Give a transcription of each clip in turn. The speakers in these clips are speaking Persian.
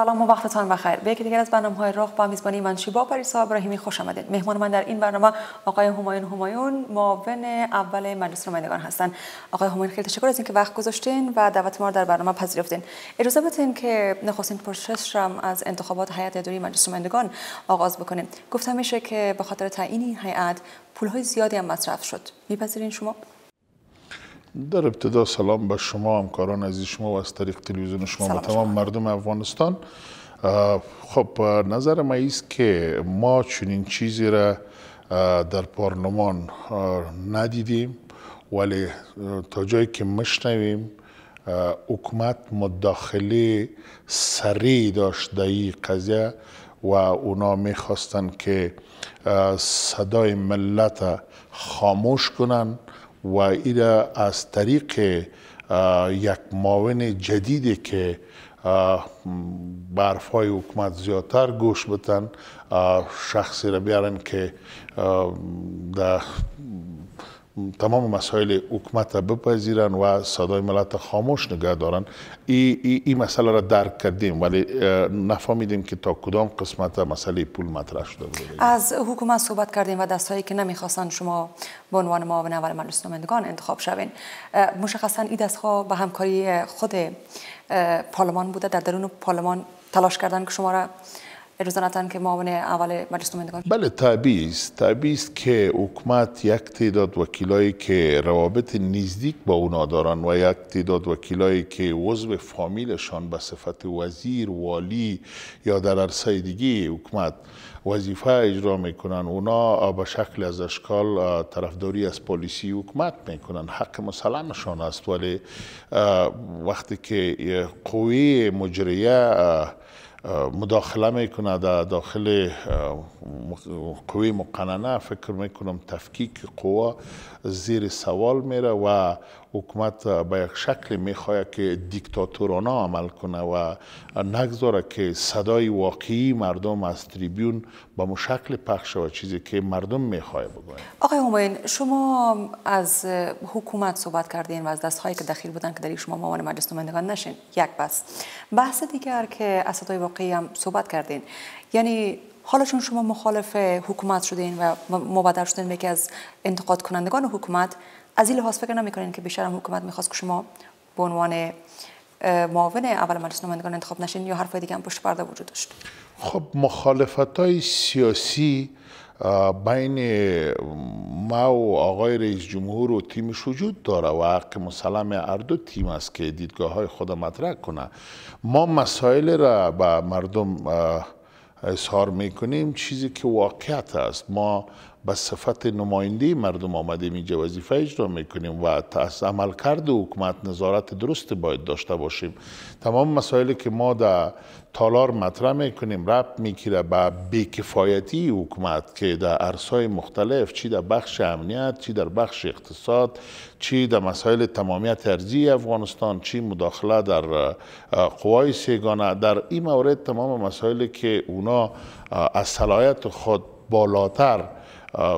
سلام و وقتتان بخیر به یکی دیگر از برنامه های راه با میزبانی من شیبا پریسا ابراهیمی خوش آمدید مهمان من در این برنامه آقای همایون همایون معاون اول مجلس نمایندگان هستند آقای همایون خیلی تشکر از اینکه وقت گذاشتین و دعوت ما را در برنامه پذیرفتین اجازه بدین که نخستین پرسش را از انتخابات هیئت اداری مجلس نمایندگان آغاز بکنیم گفته میشه که به خاطر تعیین هیئت پولهای زیادی هم مصرف شد میپذیرین شما در ابتدا سلام به شما همکاران عزیز شما و از طریق تلویزیون شما به تمام مردم افغانستان خب نظر ما است که ما چنین چیزی را در پارلمان ندیدیم ولی تا جایی که مشنویم حکومت مداخله سریع داشت در قضیه و اونا میخواستن که صدای ملت خاموش کنن و ایرا از طریق یک معاون جدیدی که برف حکومت زیادتر گوش بتن شخصی را بیارن که در تمام مسائل حکمت را بپذیرن و صدای ملت خاموش نگه دارن این ای, ای مسئله را درک کردیم ولی نفهمیدیم که تا کدام قسمت مسئله پول مطرح شده بود از حکومت صحبت کردیم و دستایی که نمیخواستن شما به عنوان معاون اول مجلس نمایندگان انتخاب شوین مشخصا این دستها به همکاری خود پارلمان بوده در درون پارلمان تلاش کردن که شما را روزانه که معاون اول مجلس نمایندگان بله طبیعی است است که حکومت یک تعداد وکیلایی که روابط نزدیک با اونا دارن و یک تعداد وکیلایی که عضو فامیلشان به صفت وزیر والی یا در عرصه دیگه حکومت وظیفه اجرا میکنن اونا به شکل از اشکال طرفداری از پالیسی حکومت میکنن حق مسلمشان است ولی وقتی که قوی مجریه مداخله میکنه در داخل قوی مقننه فکر میکنم تفکیک قوا زیر سوال میره و حکومت به یک شکل میخواهد که دیکتاتورانه عمل کنه و نگذاره که صدای واقعی مردم از تریبیون به مشکل شکل پخش و چیزی که مردم میخواه بگوین آقای هماین شما از حکومت صحبت کردین و از دست هایی که دخیل بودن که در شما موان مجلس نمایندگان نشین یک بس بحث دیگر که از صدای واقعی هم صحبت کردین یعنی حالا شما مخالف حکومت شدین و مبادر شدین به از انتقاد کنندگان حکومت از این لحاظ فکر نمیکنین که بیشتر هم حکومت میخواست که شما به عنوان معاون اول مجلس نمایندگان انتخاب نشین یا حرف دیگه هم پشت پرده وجود داشت خب مخالفت های سیاسی بین ما و آقای رئیس جمهور و تیمش وجود داره و حق مسلم اردو تیم است که دیدگاه های خود مطرح کنه ما مسائل را به مردم اظهار میکنیم چیزی که واقعیت است ما به صفت نماینده مردم آمدیم اینجا وظیفه اجرا میکنیم و از عمل کرد حکومت نظارت درست باید داشته باشیم تمام مسائلی که ما در تالار مطرح میکنیم رب میکیره به بیکفایتی حکومت که در عرصای مختلف چی در بخش امنیت چی در بخش اقتصاد چی در مسائل تمامیت ارزی افغانستان چی مداخله در قوای سیگانه در این مورد تمام مسائلی که اونا از صلاحیت خود بالاتر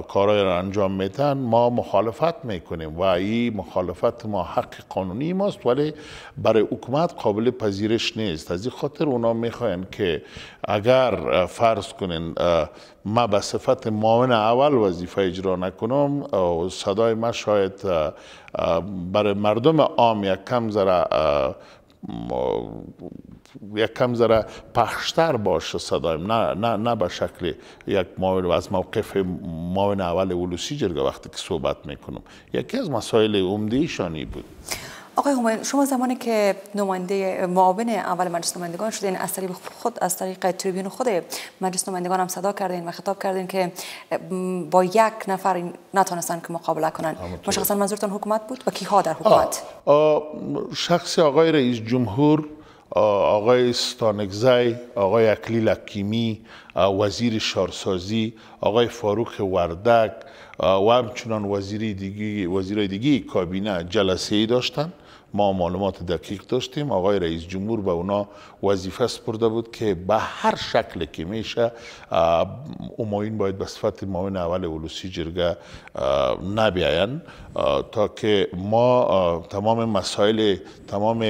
کارای را انجام میتن ما مخالفت میکنیم و این مخالفت ما حق قانونی ماست ولی برای حکومت قابل پذیرش نیست از این خاطر اونا میخواین که اگر فرض کنین ما به صفت معاون اول وظیفه اجرا نکنم صدای ما شاید برای مردم عام یک کم ذره یک کم ذره پخشتر باشه صدایم نه نه نه به شکل یک معاون از موقف ماون اول ولوسی جرگه وقتی که صحبت میکنم یکی از مسائل عمده شانی بود آقای همین شما زمانی که نماینده معاون اول مجلس نمایندگان شدین از طریق خود از طریق تریبیون خود مجلس نمایندگان هم صدا کردین و خطاب کردین که با یک نفر نتونستن که مقابله کنن مشخصا منظورتان حکومت بود و کیها در حکومت آه. آه شخص آقای رئیس جمهور آقای ستانگزی، آقای اکلی لکیمی، وزیر شارسازی، آقای فاروق وردک و همچنان وزیری دیگی، وزیرای دیگی کابینه جلسه ای داشتند. ما معلومات دقیق داشتیم آقای رئیس جمهور به اونا وظیفه سپرده بود که به هر شکل که میشه اماین باید به صفت معاون اول ولوسی جرگه نبیاین تا که ما تمام مسائل تمام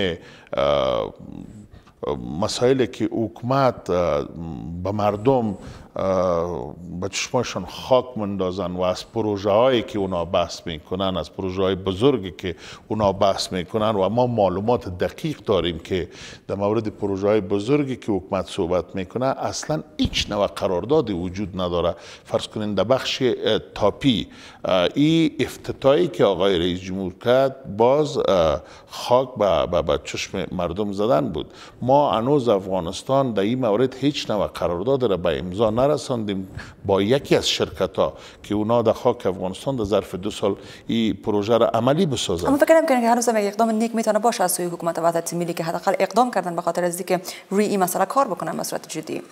مسائلی که حکومت به مردم به چشمشان خاک مندازن و از پروژه هایی که اونا بحث میکنن از پروژه های بزرگی که اونا بحث میکنن و ما معلومات دقیق داریم که در مورد پروژه های بزرگی که حکومت صحبت میکنه اصلا هیچ نوع قراردادی وجود نداره فرض کنین در بخش تاپی ای افتتاحی که آقای رئیس جمهور کرد باز خاک به چشم مردم زدن بود ما هنوز افغانستان در این مورد هیچ نوع قرارداد را به امضا نرساندیم با یکی از شرکت ها که اونا در خاک افغانستان در ظرف دو سال این پروژه را عملی بسازن اما فکر نمی‌کنم که هنوز هم اقدام نیک میتونه باشه از سوی حکومت وحدت ملی که حداقل اقدام کردن به خاطر از اینکه روی این مسئله کار بکنن به صورت جدی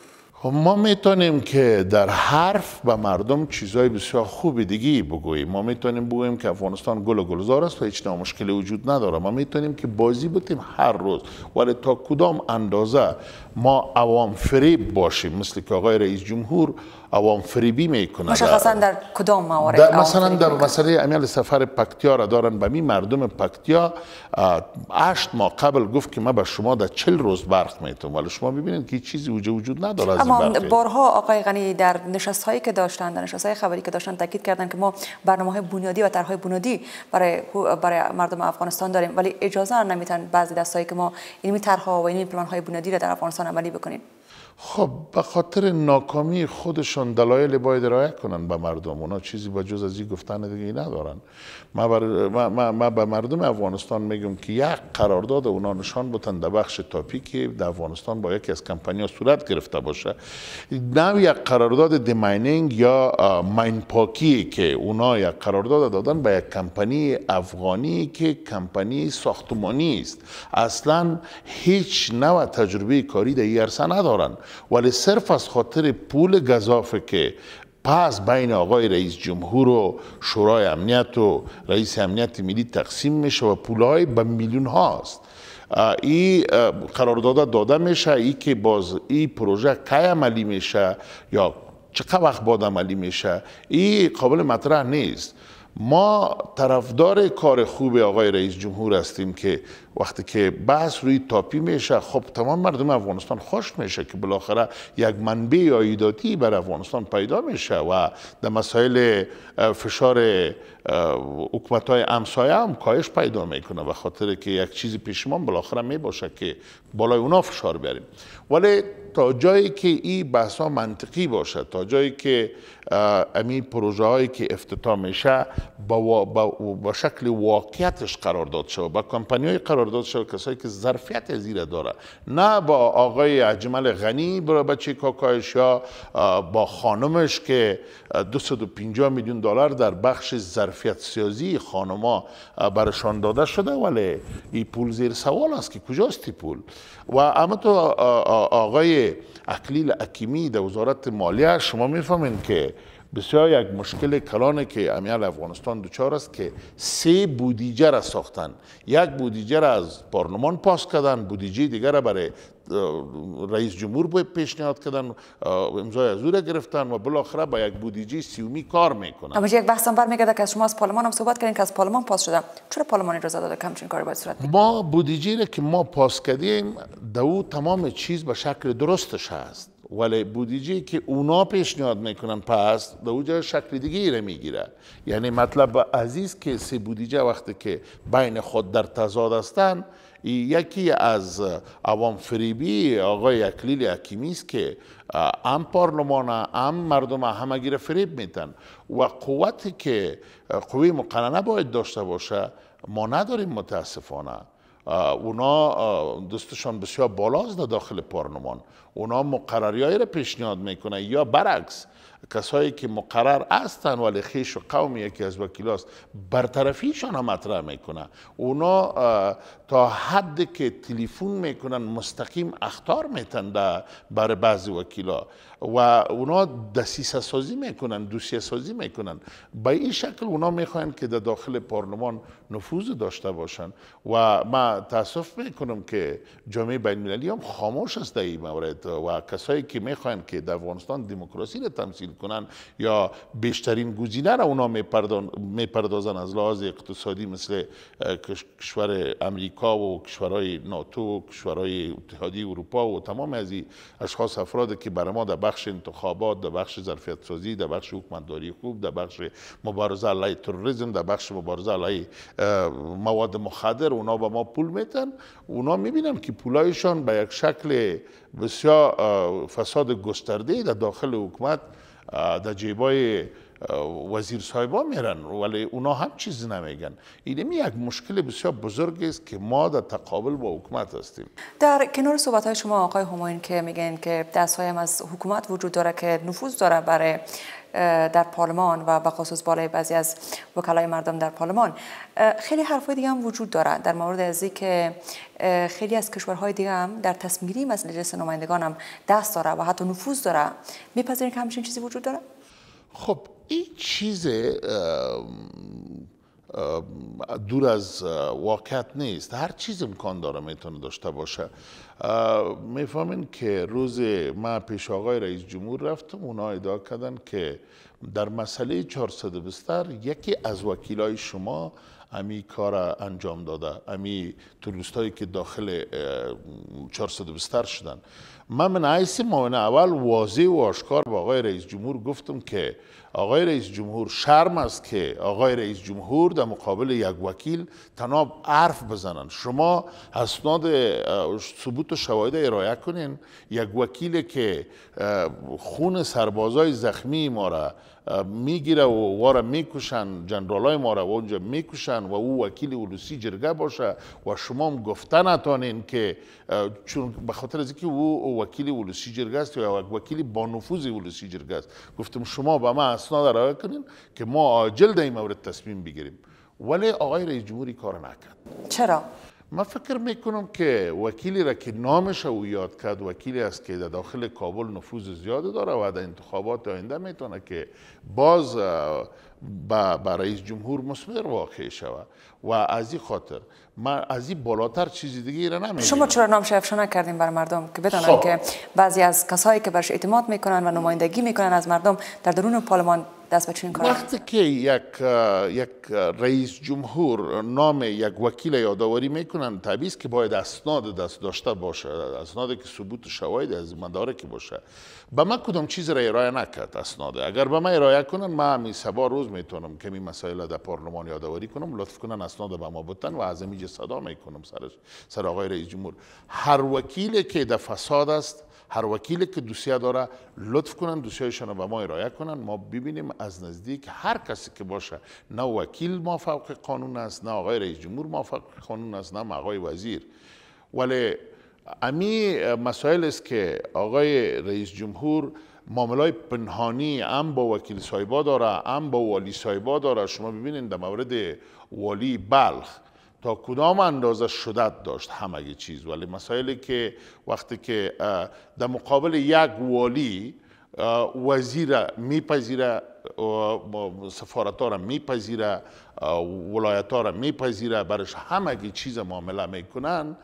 خب ما میتونیم که در حرف به مردم چیزای بسیار خوبی دیگه بگوییم ما میتونیم بگوییم که افغانستان گل و گلزار است و هیچ مشکلی وجود نداره ما میتونیم که بازی بتیم هر روز ولی تا کدام اندازه ما عوام فریب باشیم مثل که آقای رئیس جمهور عوام فریبی میکنه مشخصا در کدام موارد در مثلا در مسئله امیال سفر پکتیا را دارن به می مردم پکتیا هشت ماه قبل گفت که ما به شما در چل روز برق میتونم ولی شما ببینید که چیزی وجود وجود نداره از اما بارها آقای غنی در نشست هایی که داشتن در نشست های خبری که داشتن تاکید کردن که ما برنامه های بنیادی و های بنیادی برای برای مردم افغانستان داریم ولی اجازه نمیتن بعضی دستایی که ما این ها و این پلان های بنیادی را در افغانستان عملی بکنید خب به خاطر ناکامی خودشان دلایل باید ارائه کنن به مردم اونا چیزی با جز از این گفتن دیگه ندارن ما, به مردم افغانستان میگم که یک قرارداد اونا نشان بتن در بخش تاپی که در افغانستان با یکی از کمپانی ها صورت گرفته باشه نه یک قرارداد دیماینینگ یا ماین پاکی که اونا یک قرارداد دادن به یک کمپنی افغانی که کمپانی ساختمانی است اصلا هیچ نوع تجربه کاری در این ندارن ولی صرف از خاطر پول گذافه که پس بین آقای رئیس جمهور و شورای امنیت و رئیس امنیت ملی تقسیم میشه و های به میلیون هاست ای قرارداد داده میشه ای که باز این پروژه کی عملی میشه یا چقدر وقت بعد عملی میشه این قابل مطرح نیست ما طرفدار کار خوب آقای رئیس جمهور هستیم که وقتی که بحث روی تاپی میشه خب تمام مردم افغانستان خوش میشه که بالاخره یک منبع عایداتی بر افغانستان پیدا میشه و در مسائل فشار حکومت های امسایه هم کاهش پیدا میکنه و خاطر که یک چیزی پیش بالاخره میباشه که بالای اونا فشار بیاریم ولی تا جایی که این بحث ها منطقی باشه تا جایی که امی پروژه هایی که افتتاح میشه با, شکل واقعیتش قرار داد شود با کمپانی های قرار قرارداد کسایی که ظرفیت زیر داره نه با آقای اجمل غنی برای بچه کاکایش یا با خانمش که 250 میلیون دلار در بخش ظرفیت سیازی خانما برشان داده شده ولی این پول زیر سوال است که کجاست این پول و اما تو آقای اکلیل اکیمی در وزارت مالیه شما میفهمین که بسیار یک مشکل کلانه که امیال افغانستان دوچار است که سه بودیجه را ساختن یک بودیجه را از پارلمان پاس کردن بودیجه دیگر را برای رئیس جمهور پیشنهاد کردن امضای از گرفتن و بالاخره با یک بودیجه سیومی کار میکنن اما یک بحثم برمیگرده که از شما از پارلمان هم صحبت کردین که از پارلمان پاس شده چرا پارلمان اجازه داده کمچین کاری باید صورت ما بودیجه را که ما پاس کردیم دو تمام چیز به شکل درستش هست ولی بودیجی که اونا پیشنهاد میکنن پس در اونجا شکل دیگه میگیره یعنی مطلب عزیز که سه بودیجه وقتی که بین خود در تضاد هستن یکی از عوام فریبی آقای اکلیل حکیمی است که هم پارلمان هم مردم همه گیر فریب میتن و قوتی که قوی مقننه باید داشته باشه ما نداریم متاسفانه اونا دوستشان بسیار بالاست در داخل پارلمان اونا مقرریایی را پیشنهاد میکنه یا برعکس کسایی که مقرر هستن ولی خیش و قوم یکی از وکیلاست برطرفیشان هم مطرح میکنن اونا تا حد که تلفن میکنن مستقیم اختار میتن بر بعضی وکیلا و اونا دسیسه سازی میکنن دوسیه سازی میکنن به این شکل اونا میخوان که در داخل پارلمان نفوذ داشته باشن و ما تاسف میکنم که جامعه بین المللی هم خاموش است در این مورد و کسایی که میخواین که در افغانستان دموکراسی را تمثیل کنن یا بیشترین گزینه را اونا میپردازن از لحاظ اقتصادی مثل کشور امریکا و کشورهای ناتو و کشورهای اتحادیه اروپا و تمام از اشخاص افراد که برای ما در بخش انتخابات در بخش ظرفیت سازی در بخش حکومتداری خوب در بخش مبارزه علیه تروریسم در بخش مبارزه علیه مواد مخدر اونا به ما پول میتن اونا میبینن که پولایشان به یک شکل بسیار فساد گسترده در داخل حکومت در جیبای وزیر صاحبا میرن ولی اونا هم چیزی نمیگن این یک مشکل بسیار بزرگ است که ما در تقابل با حکومت هستیم در کنار صحبت های شما آقای هماین که میگن که دست هایم از حکومت وجود داره که نفوذ داره برای در پارلمان و به خصوص بالای بعضی از وکلای مردم در پارلمان خیلی حرفای دیگه هم وجود داره در مورد از که خیلی از کشورهای دیگه هم در تصمیری مجلس نمایندگان هم دست داره و حتی نفوذ داره میپذیرین که همچین چیزی وجود داره خب این چیز دور از واقعیت نیست هر چیز امکان داره میتونه داشته باشه میفهمین که روز ما پیش آقای رئیس جمهور رفتم اونا ادعا کردن که در مسئله 400 بستر یکی از وکیلای شما امی کار انجام داده امی تروریست که داخل 400 بستر شدن من من عیس معاون اول واضح و آشکار با آقای رئیس جمهور گفتم که آقای رئیس جمهور شرم است که آقای رئیس جمهور در مقابل یک وکیل تناب عرف بزنن شما اسناد ثبوت و شواهد ارائه کنین یک وکیل که خون سربازای زخمی ما را میگیره و او میکشن جنرالای های ما را اونجا میکشن و او وکیل اولوسی جرگه باشه و شما هم گفته نتانین که چون به خاطر از او وکیل اولوسی جرگه است یا وکیل با نفوذ اولوسی جرگه است گفتم شما به ما اسناد ارائه کنین که ما عاجل در این مورد تصمیم بگیریم ولی آقای رئیس جمهوری کار نکرد چرا من فکر میکنم که وکیلی را که نامش او یاد کرد وکیلی است که در داخل کابل نفوذ زیاد داره و در انتخابات آینده میتونه که باز با رئیس جمهور مصمر واقع شود و از این خاطر من از این بالاتر چیزی دیگه را نمیدیم شما چرا نامش شفشا نکردیم بر مردم که بدانند خب. که بعضی از کسایی که برش اعتماد میکنن و نمایندگی میکنن از مردم در درون پارلمان دست چنین کار وقتی که یک یک رئیس جمهور نام یک وکیل یاداوری میکنن تبیز که باید اسناد دست داشته باشه اسنادی که ثبوت شواهد از مدارک باشه به من کدام چیز را ارائه نکرد اسناد اگر به من ارائه کنن من همین سبا روز میتونم کمی مسائل در پارلمان یاداوری کنم لطف کنن اسناد به ما بتن و از اینجا صدا میکنم سر سر آقای رئیس جمهور هر وکیلی که در فساد است هر وکیلی که دوسیه داره لطف کنن دوسیه رو به ما ارائه کنن ما ببینیم از نزدیک هر کسی که باشه نه وکیل موفق قانون است نه آقای رئیس جمهور موفق قانون است نه آقای وزیر ولی امی مسائل است که آقای رئیس جمهور معاملای پنهانی هم با وکیل سایبا داره هم با والی سایبا داره شما ببینید در مورد والی بلخ تا کدام اندازه شدت داشت همه چیز ولی مسائلی که وقتی که در مقابل یک والی وزیر میپذیره سفارت ها را میپذیره ولایت ها را میپذیره برش همه چیز معامله میکنن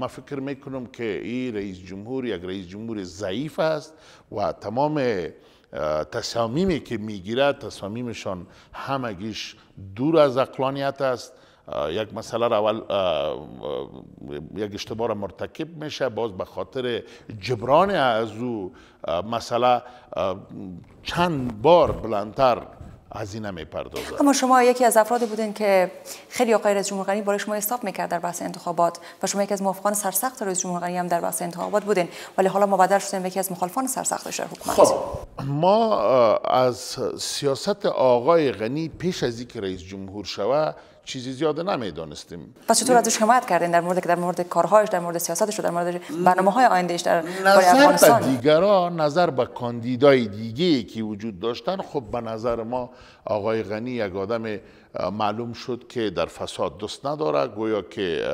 ما فکر میکنم که این رئیس جمهور یک رئیس جمهور ضعیف است و تمام تصامیمی که میگیره تصامیمشان همگیش دور از اقلانیت است یک مسئله را اول یک اشتباه را مرتکب میشه باز به خاطر جبران از او مسئله چند بار بلندتر از میپردازد اما شما یکی از افراد بودین که خیلی آقای رئیس جمهور غنی برای شما حساب میکرد در بحث انتخابات و شما یکی از موافقان سرسخت رئیس جمهور غنی هم در بحث انتخابات بودین ولی حالا ما بدل شدیم یکی از مخالفان سرسختش در حکومت خب ما از سیاست آقای غنی پیش از اینکه رئیس جمهور شوه چیزی زیاده نمیدانستیم پس چطور ازش حمایت کردین در مورد که در مورد کارهایش در مورد سیاستش در مورد برنامه های آیندهش در نظر به دیگران نظر به کاندیدای دیگه که وجود داشتن خب به نظر ما آقای غنی یک آدم معلوم شد که در فساد دوست نداره گویا که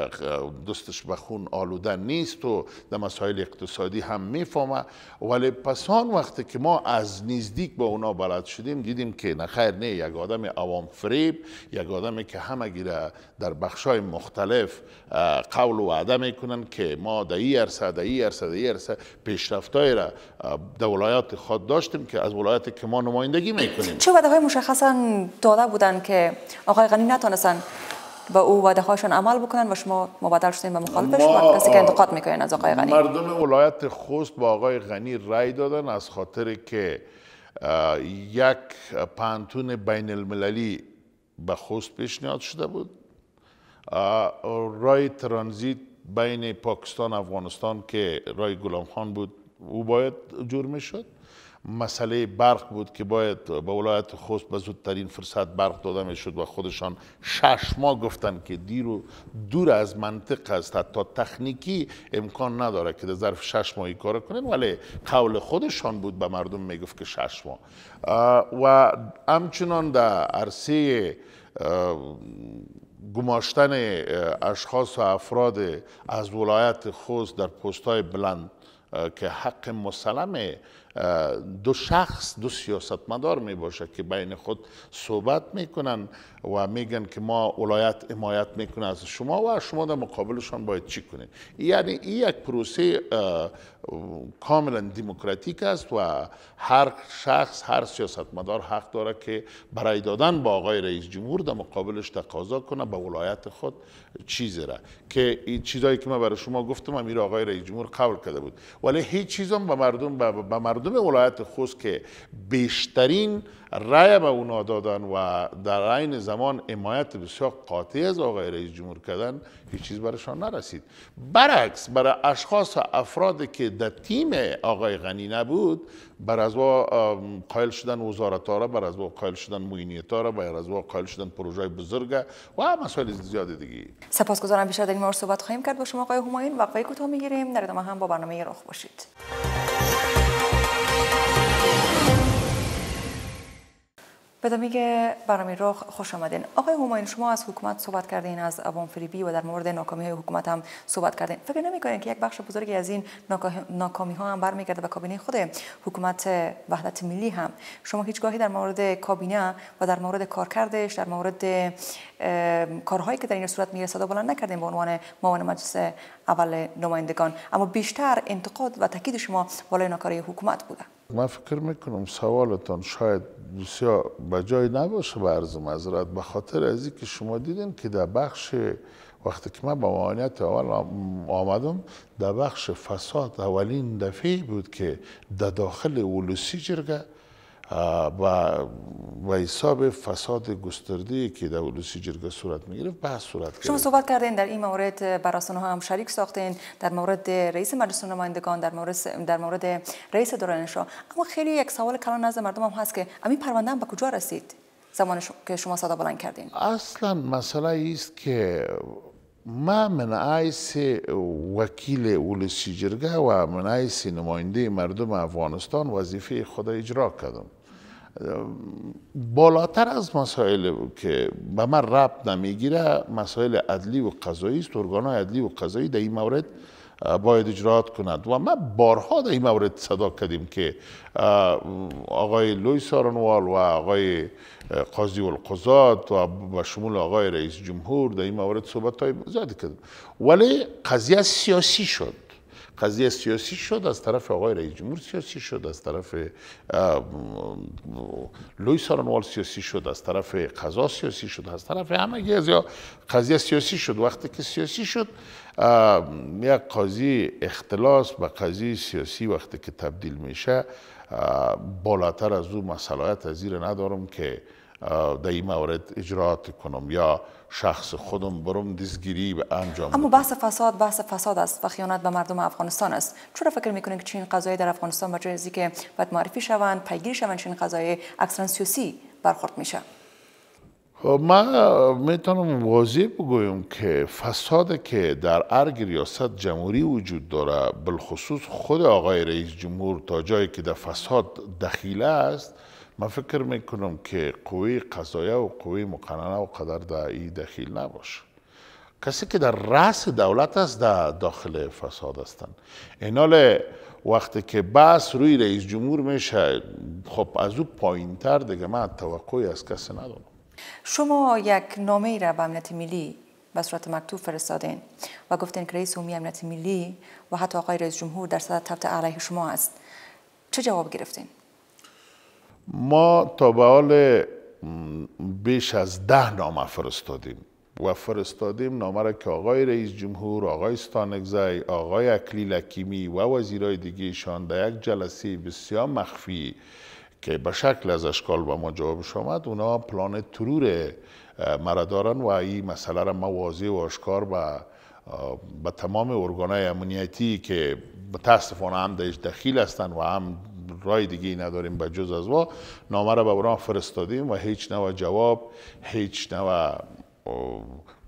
دوستش به خون آلوده نیست و در مسائل اقتصادی هم میفهمه ولی پسان وقتی که ما از نزدیک با اونا بلد شدیم دیدیم که نخیر نه یک آدم عوام فریب یک آدمی که همه گیره در بخشای مختلف قول و وعده میکنن که ما در این عرصه در این عرصه در را در ولایات خود داشتیم که از ولایت که ما نمایندگی میکنیم چه وعده های مشخصا داده بودن که آقای غنی نتونستن به او وعده هاشون عمل بکنن و شما مبادر شدین به مخالفش و کسی که انتقاد میکنین از آقای غنی مردم ولایت خوست با آقای غنی رای دادن از خاطر که یک پانتون بین المللی به خوست پیشنهاد شده بود رای ترانزیت بین پاکستان و افغانستان که رای گلام خان بود او باید جور می شد مسئله برق بود که باید به ولایت خوست به زودترین فرصت برق داده می شد و خودشان شش ماه گفتن که دیر و دور از منطق است تا تخنیکی امکان نداره که در ظرف شش ماهی کار کنین ولی قول خودشان بود به مردم میگفت که شش ماه و همچنان در عرصه گماشتن اشخاص و افراد از ولایت خوز در پستای بلند که حق مسلمه دو شخص دو سیاستمدار می باشد که بین خود صحبت میکنن و میگن که ما ولایت حمایت میکنه از شما و شما در مقابلشان باید چی کنید یعنی این یک پروسه کاملا دموکراتیک است و هر شخص هر سیاستمدار حق داره که برای دادن با آقای رئیس جمهور در مقابلش تقاضا کنه به ولایت خود چیزی را که این چیزایی که من برای شما گفتم امیر آقای رئیس جمهور قبول کرده بود ولی هیچ چیزم به مردم به مردم ولایت خوست که بیشترین رای به اونا دادن و در عین زمان حمایت بسیار قاطع از آقای رئیس جمهور کردن هیچ چیز برایشان نرسید برعکس برای اشخاص و افرادی که در تیم آقای غنی نبود بر از قائل شدن را بر از قائل شدن را بر از قائل شدن پروژه بزرگ و مسائل زیاد دیگه سپاسگزارم بیشتر در این مورد صحبت خواهیم کرد با شما آقای همایون وقفه کوتاه میگیریم در ادامه هم با برنامه رخ باشید به که برامی رخ خوش آمدین آقای هماین شما از حکومت صحبت کردین از عوام فریبی و در مورد ناکامی های حکومت هم صحبت کردین فکر نمیکنین که یک بخش بزرگی از این ناکامی ها هم برمیگرده به کابینه خود حکومت وحدت ملی هم شما هیچگاهی در مورد کابینه و در مورد کارکردش در مورد کارهایی که در این صورت میرسد بلند نکردین به عنوان معاون مجلس اول نمایندگان اما بیشتر انتقاد و تاکید شما بالای ناکاری حکومت بوده من فکر میکنم سوالتان شاید بسیار به جای نباشه به عرض معذرت به خاطر از که شما دیدین که در بخش وقتی که من به معانیت اول آمدم در بخش فساد اولین دفعه بود که در داخل اولوسی جرگه و و حساب فساد گسترده که در ولسی جرگه صورت می گرفت صورت شما صحبت کردین در این مورد براسانه ها هم شریک ساختین در مورد رئیس مجلس نمایندگان در مورد در مورد رئیس دورانشا اما خیلی یک سوال کلان از مردم هم هست که همین پرونده هم به کجا رسید زمان که شما صدا بلند کردین اصلا مسئله است که ما من عیس وکیل ولسی جرگه و من عیس نماینده مردم افغانستان وظیفه خود اجرا کردم بالاتر از مسائل که به من رب نمیگیره مسائل عدلی و قضایی است ارگانهای عدلی و قضایی در این مورد باید اجرات کند و ما بارها در این مورد صدا کردیم که آقای لوی سارنوال و آقای قاضی القضات و به شمول آقای رئیس جمهور در این مورد صحبت های زیادی کردیم ولی قضیه سیاسی شد قضیه سیاسی شد از طرف آقای رئیس جمهور سیاسی شد از طرف لوی سارنوال سیاسی شد از طرف قضا سیاسی شد از طرف همه از یا قضیه سیاسی شد وقتی که سیاسی شد یک قاضی اختلاس به قضیه سیاسی وقتی که تبدیل میشه بالاتر از او مسئلات زیر ندارم که در این مورد اجرات کنم یا شخص خودم برم دیزگیری به انجام اما بحث فساد بحث فساد است و خیانت به مردم افغانستان است چرا فکر میکنین که چین قضایی در افغانستان به جای که باید معرفی شوند پیگیری شوند چین قضایی اکثرا سیاسی برخورد میشه ما خب من میتونم واضح بگویم که فساد که در ارگ ریاست جمهوری وجود داره بالخصوص خود آقای رئیس جمهور تا جایی که در فساد دخیله است ما فکر میکنم که قوی قضایه و قوی مقننه و قدر در این دخیل نباشه کسی که در رأس دولت است در داخل فساد هستند ایناله وقتی که بحث روی رئیس جمهور میشه خب از او پایین تر دیگه من توقعی از کسی ندارم شما یک نامه ای را به امنیت ملی به صورت مکتوب فرستادین و گفتین که رئیس عمومی امنیت ملی و حتی آقای رئیس جمهور در صدت تفت علیه شما است چه جواب گرفتین؟ ما تا به حال بیش از ده نامه فرستادیم و فرستادیم نامه را که آقای رئیس جمهور، آقای ستانگزی، آقای اکلی لکیمی و وزیرای دیگهشان در یک جلسه بسیار مخفی که به شکل از اشکال به ما جوابش آمد اونا پلان ترور مرا دارن و این مسئله را ما واضح و آشکار به به تمام ارگانهای امنیتی که متاسفانه هم درش دخیل هستند و هم رای دیگه نداریم به جز از وا نامه را به اونا فرستادیم و هیچ نوع جواب هیچ نوع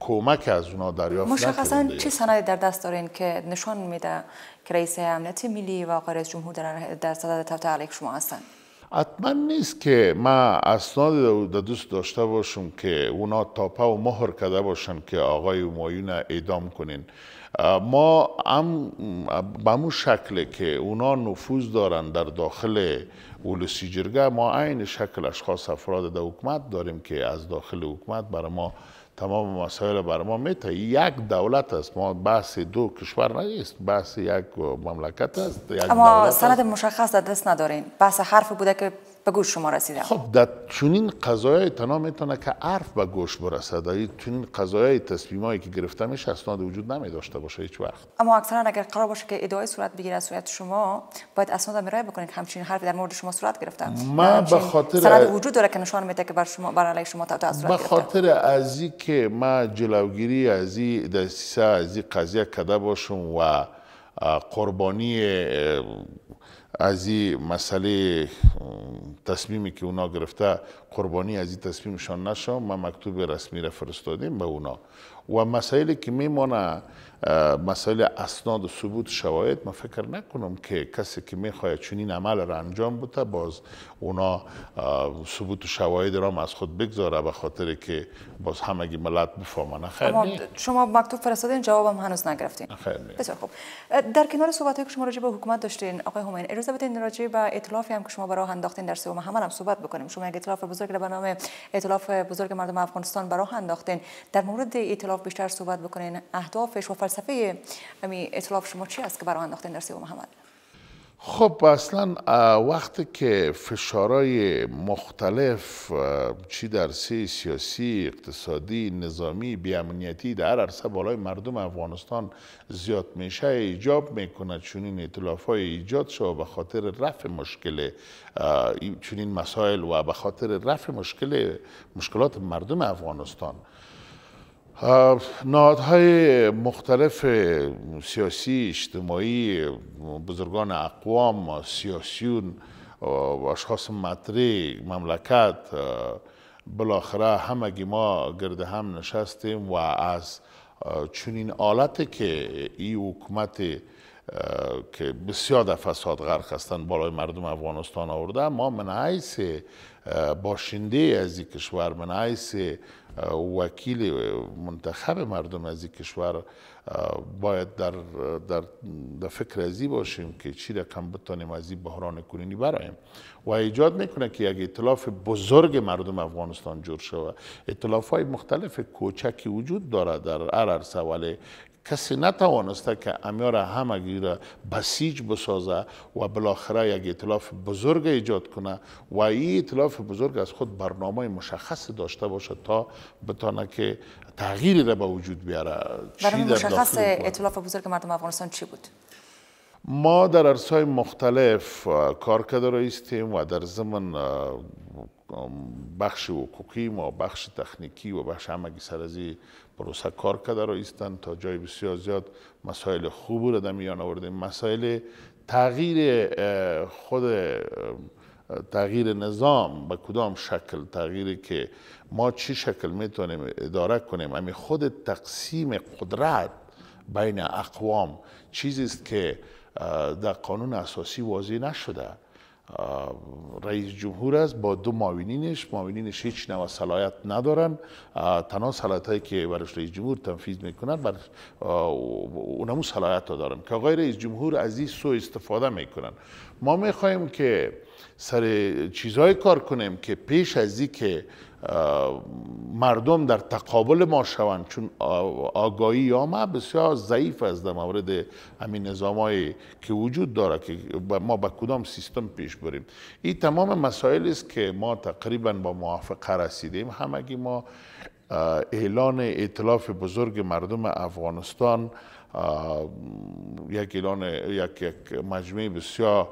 کمک از اونا دریافت مشخصا چه سند در دست دارین که نشان میده که رئیس امنیت ملی و آقای رئیس جمهور در در صدد علیک شما هستند حتما نیست که ما اسناد در دوست داشته باشم که اونا تاپه و مهر کرده باشن که آقای مایون اعدام کنین ما هم به همون شکل که اونا نفوذ دارن در داخل ولسی جرگه ما عین شکل اشخاص افراد در حکومت داریم که از داخل حکومت بر ما تمام مسائل بر ما میته یک دولت است ما بحث دو کشور نیست بحث یک مملکت است اما سند مشخص در دست ندارین بحث حرف بوده که به گوش شما رسیده خب در چنین قضایای تنها میتونه که حرف به گوش برسه در چنین قضایای هایی که گرفته میشه اسناد وجود نمی داشته باشه هیچ وقت اما اکثرا اگر قرار باشه که ادعای صورت بگیره از صورت شما باید اسناد میرای بکنید همچین حرفی در مورد شما صورت گرفته من به خاطر وجود داره که نشان میده که بر شما بر شما تا صورت به خاطر از که ما جلوگیری ازی دسیسه ازی قضیه کده باشم و قربانی از این مسئله تصمیمی که اونا گرفته قربانی از این تصمیمشان نشم من مکتوب رسمی را فرستادیم به اونا و مسائلی که میمونه مسائل اسناد و ثبوت شواهد من فکر نکنم که کسی که میخواید چنین عمل را انجام بوده باز اونا ثبوت و شواهد را از خود بگذاره به خاطر که باز همگی ملت بفهمانه خیر شما مکتوب فرستادین جوابم هنوز نگرفتین بسیار خوب در کنار صحبت که شما راجع به حکومت داشتین آقای همین اجازه بدین راجع به ائتلافی هم که شما برای انداختین در سوم حمل هم صحبت بکنیم شما یک ائتلاف بزرگ به نام ائتلاف بزرگ مردم افغانستان برای انداختین در مورد ائتلاف بیشتر صحبت بکنین اهدافش و فلسفه امی اطلاف شما چی است که برای انداختین در سیو محمد خب اصلا وقتی که فشارهای مختلف چی در سی سیاسی، اقتصادی، نظامی، بیامنیتی در هر عرصه بالای مردم افغانستان زیاد میشه ایجاب میکنه چون این اطلاف های ایجاد شد به خاطر رفع مشکل چون این مسائل و به خاطر رفع مشکل مشکلات مردم افغانستان نهادهای مختلف سیاسی اجتماعی بزرگان اقوام سیاسیون اشخاص مطری مملکت بالاخره همگی ما گرد هم نشستیم و از چنین آلتی که این حکومت که بسیار در فساد غرق هستند بالای مردم افغانستان آورده ما من باشنده از این کشور من حیث وکیل منتخب مردم از این کشور باید در, در, در فکر ازی باشیم که چی رقم بتانیم از این بحران کنینی برایم و ایجاد میکنه که یک اطلاف بزرگ مردم افغانستان جور شود اطلاف های مختلف کوچکی وجود دارد در هر عرصه کسی نتوانسته که امیار همگی را بسیج بسازه و بالاخره یک اطلاف بزرگ ایجاد کنه و این اطلاف بزرگ از خود برنامه مشخص داشته باشه تا بتانه که تغییری را به وجود بیاره برنامه مشخص اطلاف بزرگ مردم افغانستان چی بود؟ ما در ارسای مختلف کار کرده هستیم و در ضمن بخش حقوقی ما بخش تکنیکی و بخش همگی سرزی پروسه کار کرده رو ایستن تا جای بسیار زیاد مسائل خوب را در میان آورده مسائل تغییر خود تغییر نظام به کدام شکل تغییری که ما چی شکل میتونیم اداره کنیم همین خود تقسیم قدرت بین اقوام چیزی است که در قانون اساسی واضح نشده رئیس جمهور است با دو معاونینش معاونینش هیچ نوع صلاحیت ندارن تنها صلاحیت هایی که برش رئیس جمهور تنفیذ میکنن بر اونمو صلاحیت ها دارن که آقای رئیس جمهور از این سو استفاده میکنن ما میخواهیم که سر چیزهای کار کنیم که پیش از اینکه که مردم در تقابل ما شوند چون آگاهی یا ما بسیار ضعیف است در مورد همین نظامایی که وجود داره که ما به کدام سیستم پیش بریم این تمام مسائل است که ما تقریبا با موافقه رسیدیم همگی ما اعلان اطلاف بزرگ مردم افغانستان یک اعلان یک, یک مجموعه بسیار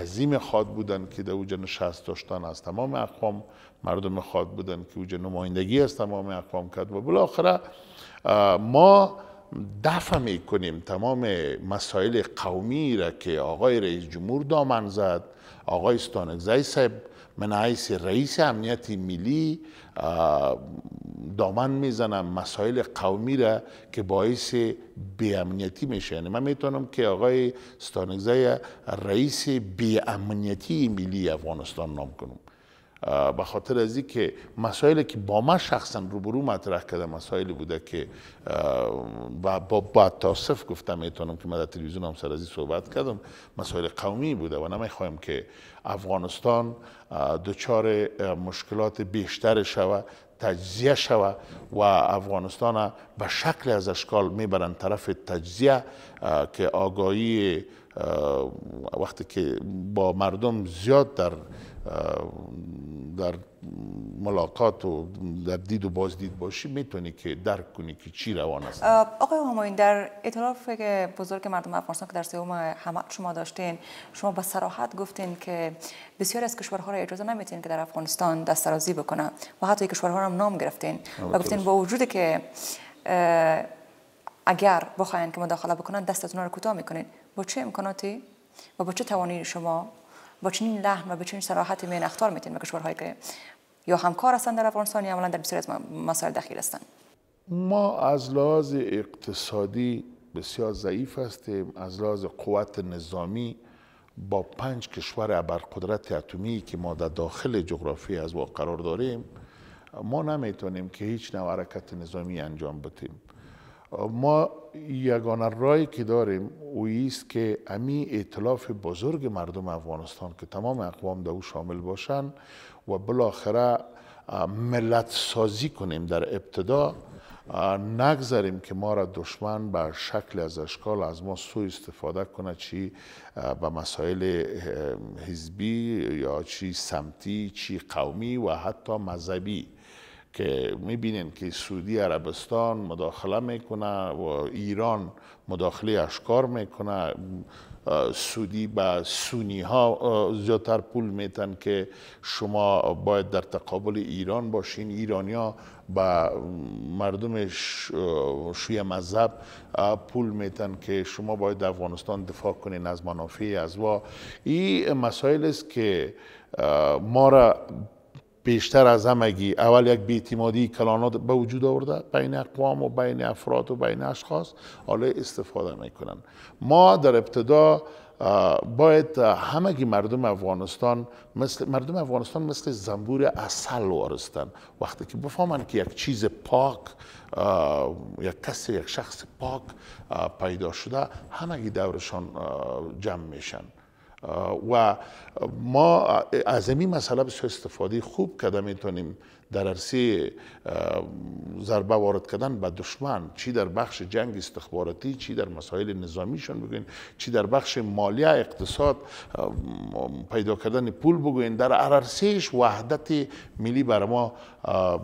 عظیم خواد بودن که در اوجه نشست داشتن از تمام اقوام مردم خواد بودن که اوجه نمایندگی از تمام اقوام کرد و بالاخره ما دفع می کنیم تمام مسائل قومی را که آقای رئیس جمهور دامن زد آقای ستانگزی صاحب من رئیس امنیت ملی دامن میزنم مسائل قومی را که باعث بیامنیتی میشه یعنی من میتونم که آقای ستانگزای رئیس بیامنیتی ملی افغانستان نام کنم به خاطر از که مسائلی که با من شخصا روبرو مطرح کرده مسائلی بوده که با, با, با تاسف گفتم میتونم که من در تلویزیون هم سر از صحبت کردم مسائل قومی بوده و نمیخوایم که افغانستان دچار مشکلات بیشتر شوه تجزیه شوه و افغانستان به شکل از اشکال میبرن طرف تجزیه که آگاهی وقتی که با مردم زیاد در در ملاقات و در دید و بازدید باشی میتونی که درک کنی که چی روان است آقای هماین در اطلاف بزرگ مردم افغانستان که در سوم حمد شما داشتین شما به سراحت گفتین که بسیار از کشورها را اجازه نمیتین که در افغانستان دسترازی بکنن و حتی کشورها را نام گرفتین و گفتین با وجود که اگر بخواین که مداخله بکنن دستتون را کوتاه میکنین با چه امکاناتی و با چه توانایی شما با چنین لحن و به چنین صراحت میان اختار میتین به کشورهایی که یا همکار هستند در افغانستان یا در بسیاری از مسائل دخیل هستند ما از لحاظ اقتصادی بسیار ضعیف هستیم از لحاظ قوت نظامی با پنج کشور ابرقدرت اتمی که ما در داخل جغرافی از واقع قرار داریم ما نمیتونیم که هیچ نوع حرکت نظامی انجام بدیم ما یگانه رایی که داریم اویست است که امی اطلاف بزرگ مردم افغانستان که تمام اقوام در او شامل باشن و بالاخره ملت سازی کنیم در ابتدا نگذاریم که ما را دشمن به شکل از اشکال از ما سو استفاده کنه چی به مسائل حزبی یا چی سمتی چی قومی و حتی مذهبی که میبینین که سعودی عربستان مداخله میکنه و ایران مداخله اشکار میکنه سودی به سونی ها زیادتر پول میتن که شما باید در تقابل ایران باشین ایرانیا به مردم شوی مذهب پول میتن که شما باید افغانستان دفاع کنین از منافع از وا این مسائل است که ما را بیشتر از همگی اول یک بیتیمادی کلانات به وجود آورده بین اقوام و بین افراد و بین اشخاص حالا استفاده میکنن ما در ابتدا باید همگی مردم افغانستان مثل مردم افغانستان مثل زنبور اصل وارستن وقتی که بفهمن که یک چیز پاک یک کس یک شخص پاک پیدا شده همگی دورشان جمع میشن و ما از این مسئله بسیار استفاده خوب کرده میتونیم در عرصه ضربه وارد کردن به دشمن چی در بخش جنگ استخباراتی چی در مسائل نظامیشون بگوین چی در بخش مالیه اقتصاد پیدا کردن پول بگوین در عرصهش وحدت ملی بر ما